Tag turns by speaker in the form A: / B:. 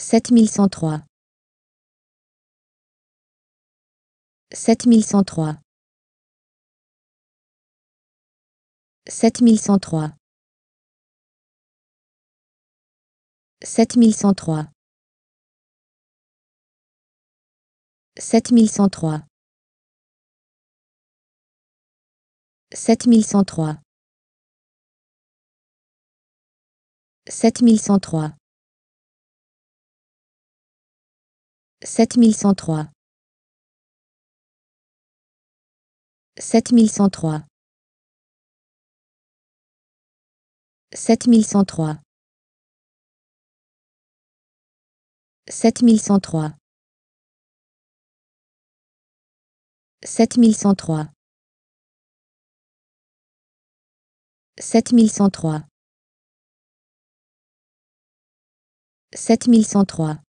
A: 7103 7103 7103 7103 7103 7103 7103 7103 7103 7103 7103 7103 7103 7103